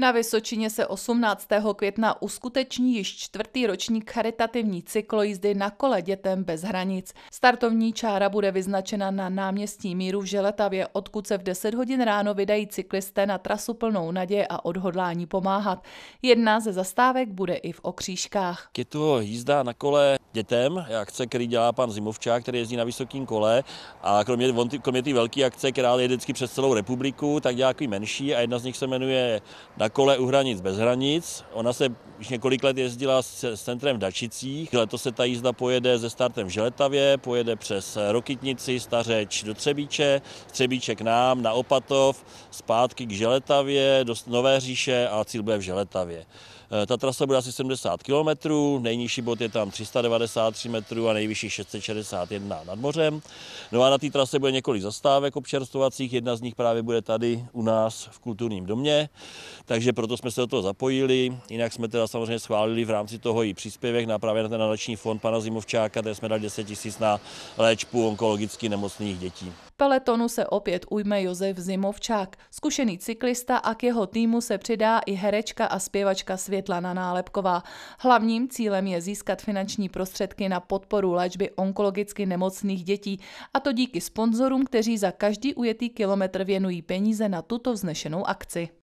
Na Vysočině se 18. května uskuteční již čtvrtý ročník charitativní cyklojízdy na kole dětem bez hranic. Startovní čára bude vyznačena na náměstí Míru v Želetavě, odkud se v 10 hodin ráno vydají cyklisté na trasu plnou naděje a odhodlání pomáhat. Jedna ze zastávek bude i v Okřížkách. Je to jízda na kole dětem, akce, který dělá pan Zimovčák, který jezdí na vysokém kole a kromě, kromě té velké akce, která je vždycky přes celou republiku, tak dělá menší a jedna z nich se jmenuje na kole u hranic bez hranic. Ona se už několik let jezdila s, centrem v Dačicích. Letos se ta jízda pojede ze startem v Želetavě, pojede přes Rokitnici, Stařeč do Třebíče, Třebíče k nám, na Opatov, zpátky k Želetavě, do Nové říše a cíl bude v Želetavě. E, ta trasa bude asi 70 km, nejnižší bod je tam 393 metrů a nejvyšší 661 nad mořem. No a na té trase bude několik zastávek občerstovacích, jedna z nich právě bude tady u nás v kulturním domě. Takže takže proto jsme se do toho zapojili. Jinak jsme teda samozřejmě schválili v rámci toho i příspěvek na právě na ten nadační fond pana Zimovčáka, kde jsme dali 10 tisíc na léčbu onkologicky nemocných dětí. Peletonu se opět ujme Josef Zimovčák, zkušený cyklista a k jeho týmu se přidá i herečka a zpěvačka Světlana Nálepková. Hlavním cílem je získat finanční prostředky na podporu léčby onkologicky nemocných dětí, a to díky sponzorům, kteří za každý ujetý kilometr věnují peníze na tuto vznešenou akci.